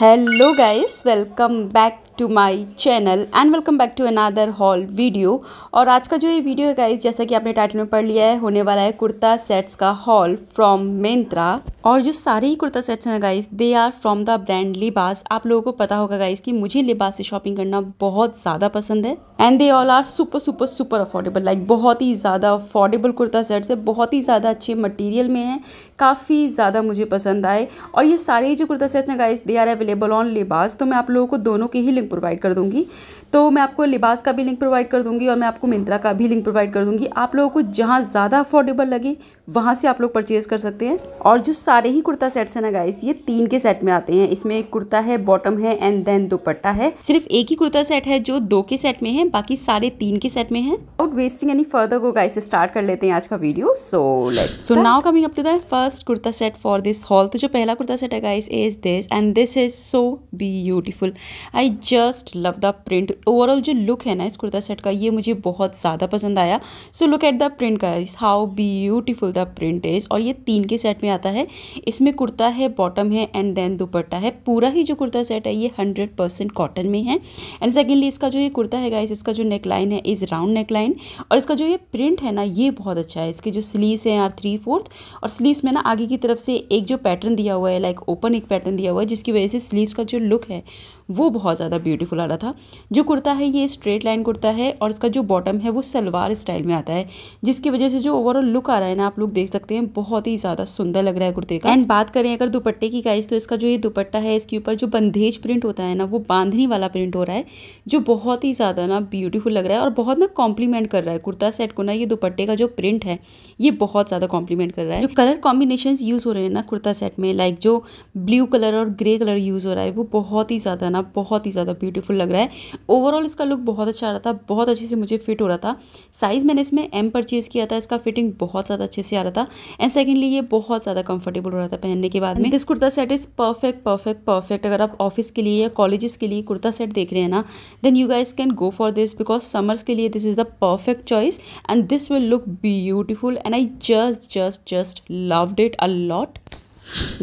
hello guys welcome back to my channel and welcome back to another haul video और आज का जो ये वीडियो है गाइस जैसा कि आपने टाइटल में पढ़ लिया है होने वाला है कुर्ता सेट्स का हॉल फ्रॉम मेंत्रा और जो सारे ही कुर्ता सेट्स हैं guys they are from the brand Libas आप लोगों को पता होगा गाइस कि मुझे लिबास से शॉपिंग करना बहुत ज़्यादा पसंद है and they all are super super super affordable like बहुत ही ज़्यादा अफोर्डेबल कुर्ता सेट्स है बहुत ही ज़्यादा अच्छे मटेरियल में है काफ़ी ज़्यादा मुझे पसंद आए और ये सारे जो कुर्ता सेट्स हैं guys they are available on Libas तो मैं आप लोगों को दोनों की ही लिंक प्रोवाइड कर दूंगी तो मैं आपको लिबास का भी लिंक प्रोवाइड कर दूंगी और मैं आपको मिंत्रा का भी लिंक प्रोवाइड कर दूंगी आप लोगों को जहाँ ज़्यादा अफोर्डेबल लगे वहाँ से आप लोग परचेज़ कर सकते हैं और जो सारे ही कुर्ता सेट्स हैं ना गाइस ये तीन के सेट में आते हैं इसमें एक कुर्ता है बॉटम है एंड देन दोपट्टा है सिर्फ एक ही कुर्ता सेट है जो दो के सेट में है बाकी सारे तीन के सेट में है आउट वेस्टिंग एनी फर्दर को गाइस स्टार्ट कर लेते हैं आज का video so like so now coming up to the first kurta set for this haul तो जो पहला कुर्ता सेट है guys is this and this is so beautiful I just love the print overall जो लुक है ना इस कुर्ता सेट का ये मुझे बहुत ज़्यादा पसंद आया so look at the print का is how beautiful the print is और ये तीन के सेट में आता है इसमें कुर्ता है बॉटम है एंड देन दुपट्टा है पूरा ही जो कुर्ता सेट है ये हंड्रेड परसेंट कॉटन में है एंड सेकेंडली इसका जो ये कुर्ता है गाइस इसका जो नेक लाइन है इज़ राउंड नेक लाइन और इसका जो ये प्रिंट है ना ये बहुत अच्छा है इसके जो स्लीव्स हैं आर थ्री फोर्थ और स्लीव्स में ना आगे की तरफ से एक जो पैटर्न दिया हुआ है लाइक ओपन एक पैटर्न दिया हुआ है जिसकी वजह से स्लीव्स का जो लुक है वो बहुत ज़्यादा ब्यूटीफुल आ रहा था जो कुर्ता है ये स्ट्रेट लाइन कुर्ता है और इसका जो बॉटम है वो सलवार स्टाइल में आता है जिसकी वजह से जो ओवरऑल लुक आ रहा है ना आप लोग देख सकते हैं बहुत ही ज़्यादा सुंदर लग रहा है कुर्ते का एंड बात करें अगर दुपट्टे की गाइज तो इसका जो ये दुपट्टा है इसके ऊपर जो बंदेज प्रिंट होता है ना वो बांधनी वाला प्रिंट हो रहा है जो बहुत ही ज़्यादा ना ब्यूटीफुल लग रहा है और बहुत ना कॉम्प्लीमेंट कर रहा है कुर्ता सेट को ना ये दुपट्टे का जो प्रिंट है ये बहुत ज़्यादा कॉम्प्लीमेंट कर रहा है जो कलर कॉम्बिनेशन यूज़ हो रहे हैं ना कुर्ता सेट में लाइक जो ब्लू कलर और ग्रे कलर यूज़ हो रहा है वो बहुत ही ज़्यादा ना बहुत ही ज़्यादा ब्यूटीफुल लग रहा है ओवरऑल इसका लुक बहुत अच्छा आ रहा था बहुत अच्छे से मुझे फिट हो रहा था साइज़ मैंने इसमें एम परचेज़ किया था इसका फिटिंग बहुत ज़्यादा अच्छे से आ रहा था एंड सेकेंडली ये बहुत ज़्यादा कंफर्टेबल हो रहा था पहनने के बाद में this kurta set is perfect perfect perfect अगर आप ऑफिस के लिए या कॉलेजेस के लिए कुर्ता सेट देख रहे हैं ना then you guys can go for this because summers के लिए this is the perfect choice and this will look beautiful and I just just just loved it a lot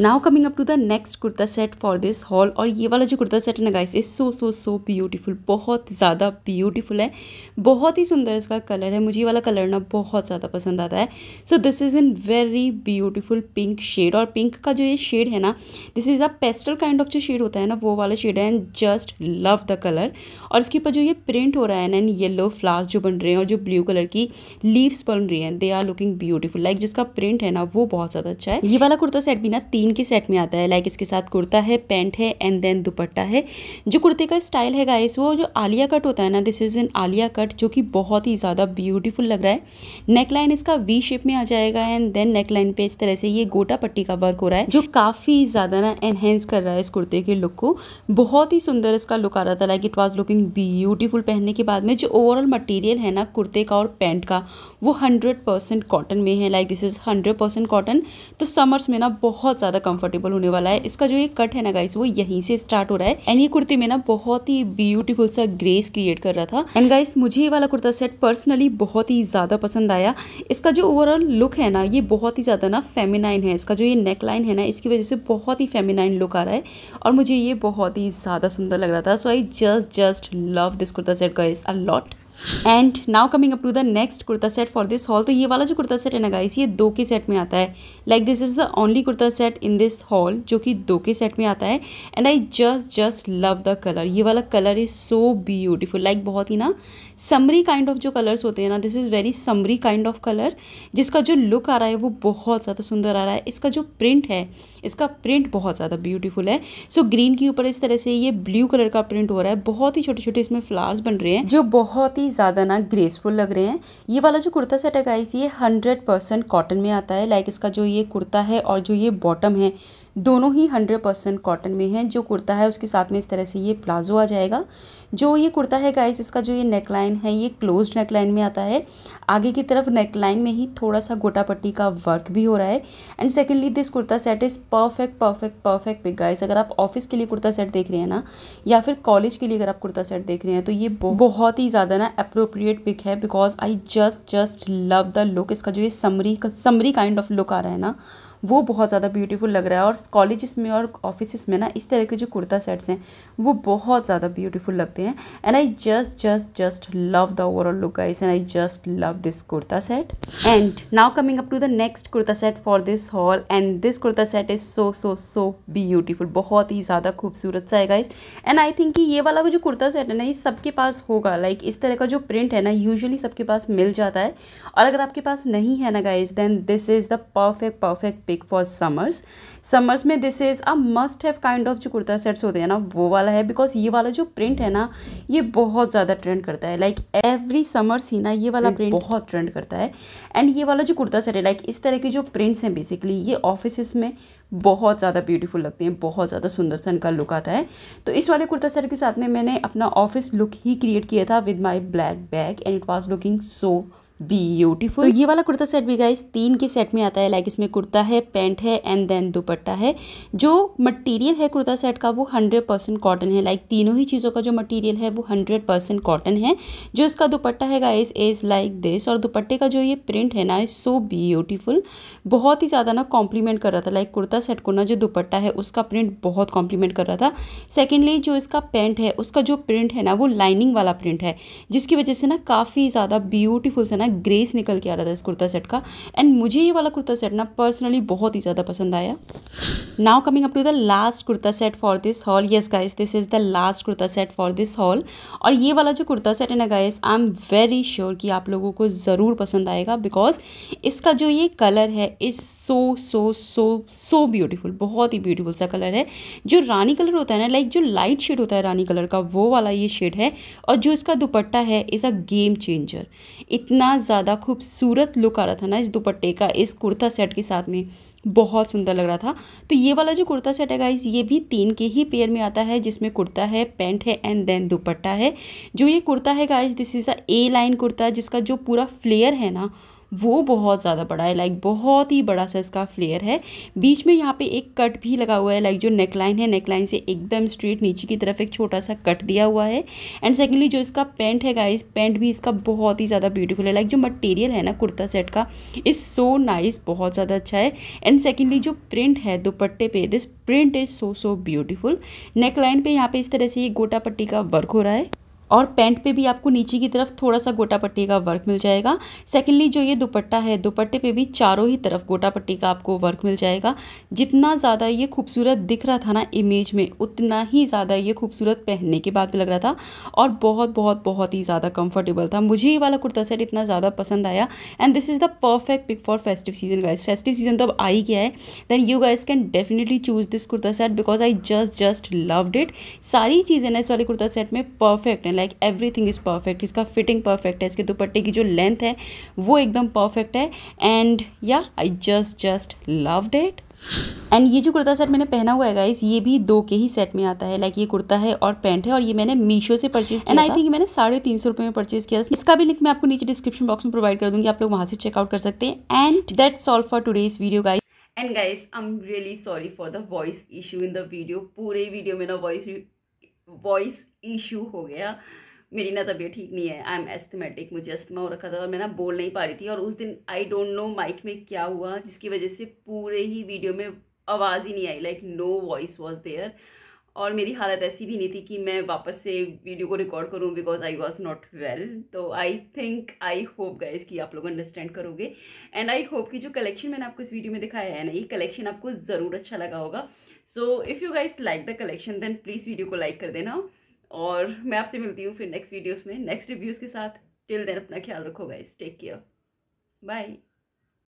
now coming up to the next kurta set for this haul और ये वाला जो kurta set है ना guys is so so so beautiful बहुत ज़्यादा beautiful है बहुत ही सुंदर इसका कलर है मुझे ये वाला कलर ना बहुत ज़्यादा पसंद आता है so this is in very beautiful pink shade और पिंक का जो ये शेड है ना this is a pastel kind of जो शेड होता है ना वो वाला शेड है and just love the colour और इसके ऊपर जो ये प्रिंट हो रहा है ना एंड येलो फ्लावर्स जो बन रहे हैं और जो ब्लू कलर की लीव्स बन रही हैं they are looking beautiful like जिसका प्रिंट है ना वो बहुत ज़्यादा अच्छा है ये वाला कुर्ता सेट भी ना तीन के सेट में आता है लाइक इसके साथ कुर्ता है पैंट है एंड देन दुपट्टा है जो कुर्ते का स्टाइल है गाइस वो जो आलिया कट होता है ना this is an Alia cut जो कि बहुत ही ज़्यादा ब्यूटीफुल लग रहा है नेक लाइन इसका वी शेप में आ जाएगा एंड देन नेक लाइन पर इस तरह से ये गोटा पट्टी का वर्क हो रहा है जो काफ़ी ज़्यादा ना एनहेंस कर रहा है इस कुर्ते के लुक को बहुत ही सुंदर इसका लुक आ रहा था like it was looking beautiful पहनने के बाद में जो ओवरऑल मटीरियल है ना कुर्ते का और पैंट का वो हंड्रेड परसेंट कॉटन में है like this is hundred percent cotton तो समर्स में ना बहुत बहुत ज़्यादा कंफर्टेबल होने वाला है इसका जो ये कट है ना गाइस वो यहीं से स्टार्ट हो रहा है एंड ये कुर्ती में ना बहुत ही ब्यूटीफुल सा ग्रेस क्रिएट कर रहा था एंड गाइस मुझे ये वाला कुर्ता सेट पर्सनली बहुत ही ज़्यादा पसंद आया इसका जो ओवरऑल लुक है ना ये बहुत ही ज़्यादा ना फेमिनाइन है इसका जो ये नेक लाइन है ना इसकी वजह से बहुत ही फेमिनाइन लुक आ रहा है और मुझे ये बहुत ही ज़्यादा सुंदर लग रहा था so I just just love this kurta set guys a lot and now coming up to the next kurta set for this haul तो ये वाला जो कुर्ता सेट है ना गाइस ये दो के सेट में आता है like this is the only kurta set in this haul जो कि दो के सेट में आता है and I just just love the colour ये वाला colour is so beautiful like बहुत ही ना समरी काइंड ऑफ जो कलर्स होते हैं ना this is very summery kind of colour जिसका जो लुक आ रहा है वो बहुत ज़्यादा सुंदर आ रहा है इसका जो प्रिंट है इसका प्रिंट बहुत ज़्यादा ब्यूटीफुल है सो so, ग्रीन के ऊपर इस तरह से ये ब्लू कलर का प्रिंट हो रहा है बहुत ही छोटे छोटे इसमें फ्लावर्स बन रहे हैं जो बहुत ही ही ज़्यादा ना ग्रेसफुल लग रहे हैं ये वाला जो कुर्ता सेट है गाइस ये हंड्रेड परसेंट कॉटन में आता है लाइक इसका जो ये कुर्ता है और जो ये बॉटम है दोनों ही हंड्रेड परसेंट कॉटन में हैं जो कुर्ता है उसके साथ में इस तरह से ये प्लाजो आ जाएगा जो ये कुर्ता है गाइस इसका जो ये नेकलाइन है ये क्लोज नेकलाइन में आता है आगे की तरफ नेकलाइन में ही थोड़ा सा गोटा पट्टी का वर्क भी हो रहा है and secondly this kurta set is perfect perfect perfect pick guys अगर आप ऑफिस के लिए कुर्ता सेट देख रहे हैं ना या फिर कॉलेज के लिए अगर आप कुर्ता सेट देख रहे हैं तो ये बहुत ही ज़्यादा ना अप्रोप्रिएट पिक है because I just just love the look इसका जो ये summery summery kind of look आ रहा है ना वो बहुत ज़्यादा ब्यूटीफुल लग रहा है और कॉलेजेस में और ऑफिस में ना इस तरह के जो कुर्ता सेट्स हैं वो बहुत ज़्यादा ब्यूटीफुल लगते हैं and I just just just love the overall look guys and I just love this kurta set and now coming up to the next kurta set for this haul and this kurta set is so so so beautiful बहुत ही ज़्यादा खूबसूरत सा है guys and I think ये वाला जो kurta set है ना ये सबके पास होगा लाइक like, इस तरह का जो प्रिंट है ना यूजली सबके पास मिल जाता है और अगर आपके पास नहीं है ना guys then this is the perfect perfect pick for summers summer summers में this is a must have kind of जो कुर्ता सेट्स होते हैं ना वो वाला है बिकॉज ये वाला जो प्रिंट है ना ये बहुत ज़्यादा ट्रेंड करता है लाइक एवरी समर्स ही ना ये वाला प्रिंट बहुत ट्रेंड करता है एंड ये वाला जो कुर्ता सेट है लाइक इस तरह के जो प्रिंट्स हैं बेसिकली ये ऑफिस में बहुत ज़्यादा ब्यूटीफुल लगते हैं बहुत ज़्यादा सुंदर सा इनका लुक आता है तो इस वाले कुर्ता सेट के साथ में मैंने अपना ऑफिस लुक ही क्रिएट किया था with my black bag and it was looking so beautiful तो ये वाला कुर्ता सेट भी गाइस तीन के सेट में आता है लाइक इसमें कुर्ता है पैंट है एंड देन दुपट्टा है जो मटेरियल है कुर्ता सेट का वो हंड्रेड परसेंट कॉटन है लाइक तीनों ही चीज़ों का जो मटेरियल है वो हंड्रेड परसेंट कॉटन है जो इसका दुपट्टा है गाइस इज लाइक दिस और दुपट्टे का जो ये प्रिंट है ना इज सो ब्यूटीफुल बहुत ही ज़्यादा ना कॉम्प्लीमेंट कर रहा था लाइक कुर्ता सेट को ना जो दुपट्टा है उसका प्रिंट बहुत कॉम्प्लीमेंट कर रहा था सेकेंडली जो इसका पेंट है उसका जो प्रिंट है ना वो लाइनिंग वाला प्रिंट है जिसकी वजह से ना काफ़ी ज़्यादा ब्यूटीफुल से ना ना ग्रेस निकल के आ रहा था इस कुर्ता सेट का एंड मुझे ये वाला कुर्ता सेट ना पर्सनली बहुत ही ज़्यादा पसंद आया now coming up to the last kurta set for this haul yes guys this is the last kurta set for this haul और ये वाला जो कुर्ता सेट है ना guys I am very sure कि आप लोगों को ज़रूर पसंद आएगा बिकॉज इसका जो ये कलर है is so so so so beautiful बहुत ही ब्यूटीफुल सा कलर है जो रानी कलर होता है ना लाइक जो लाइट शेड होता है रानी कलर का वो वाला ये शेड है और जो इसका दुपट्टा है इज़ अ गेम चेंजर इतना ज़्यादा खूबसूरत लुक आ रहा था ना इस दुपट्टे का इस कुर्ता सेट के साथ में बहुत सुंदर लग रहा था तो ये वाला जो कुर्ता सेट है गाइज़ ये भी तीन के ही पेयर में आता है जिसमें कुर्ता है पैंट है एंड देन दुपट्टा है जो ये कुर्ता है guys this is a A line kurta जिसका जो पूरा फ्लेयर है ना वो बहुत ज़्यादा बड़ा है लाइक बहुत ही बड़ा सा इसका फ्लेयर है बीच में यहाँ पे एक कट भी लगा हुआ है लाइक जो नेकलाइन है नेकलाइन से एकदम स्ट्रेट नीचे की तरफ एक छोटा सा कट दिया हुआ है एंड सेकेंडली जो इसका पेंट है गाइज पेंट भी इसका बहुत ही ज़्यादा ब्यूटीफुल है लाइक जो मटेरियल है ना कुर्ता सेट का इज़ सो नाइस बहुत ज़्यादा अच्छा है एंड सेकेंडली जो प्रिंट है दोपट्टे पे this print is so so beautiful neckline पे यहाँ पे इस तरह से ये गोटा पट्टी का वर्क हो रहा है और पैंट पे भी आपको नीचे की तरफ थोड़ा सा गोटा पट्टी का वर्क मिल जाएगा सेकेंडली जो ये दुपट्टा है दुपट्टे पे भी चारों ही तरफ गोटा पट्टी का आपको वर्क मिल जाएगा जितना ज़्यादा ये खूबसूरत दिख रहा था ना इमेज में उतना ही ज़्यादा ये खूबसूरत पहनने के बाद लग रहा था और बहुत बहुत बहुत ही ज़्यादा कम्फर्टेबल था मुझे ये वाला कुर्ता सेट इतना ज़्यादा पसंद आया and this is the perfect pick for festive season guys festive season तो अब आ ही गया है then you guys can definitely choose this kurta set because I just just loved it सारी चीज़ें ना इस वाले कुर्ता सेट में परफेक्ट है लाइक एवरीथिंग इज़ परफेक्ट इसका फिटिंग परफेक्ट है इसके दुपट्टे की जो लेंथ है वो एकदम परफेक्ट है एंड या I just just loved it एंड ये जो कुर्ता सेट मैंने पहना हुआ है गाइस ये भी दो के ही सेट में आता है लाइक ये कुर्ता है और पैंट है और ये मैंने मीशो से परचेज किया एंड आई थिंक मैंने साढ़े तीन सौ रुपये में परचेज किया इसका भी लिंक मैं आपको नीचे डिस्क्रिप्शन बॉक्स में प्रोवाइड कर दूंगी आप लोग वहाँ से चेकआउट कर सकते हैं and that's all for today's video guys and guys I am really sorry for the voice issue in the video पूरे वीडियो में ना वॉइस वॉइस इशू हो गया मेरी ना तबीयत ठीक नहीं है आई एम एस्थमेटिक मुझे अस्थमा हो रखा था और मैं ना बोल नहीं पा रही थी और उस दिन आई डोंट नो माइक में क्या हुआ जिसकी वजह से पूरे ही वीडियो में आवाज़ ही नहीं आई like no voice was there और मेरी हालत ऐसी भी नहीं थी कि मैं वापस से वीडियो को रिकॉर्ड करूं because I was not well तो I think I hope guys कि आप लोग अंडरस्टैंड करोगे एंड आई होप कि जो कलेक्शन मैंने आपको इस वीडियो में दिखाया है ना ये कलेक्शन आपको ज़रूर अच्छा लगा होगा so if you guys like the collection then please video को लाइक कर देना और मैं आपसे मिलती हूँ फिर नेक्स्ट वीडियोज़ में नेक्स्ट रिव्यूज़ के साथ टिल देन अपना ख्याल रखो गाइज टेक केयर बाय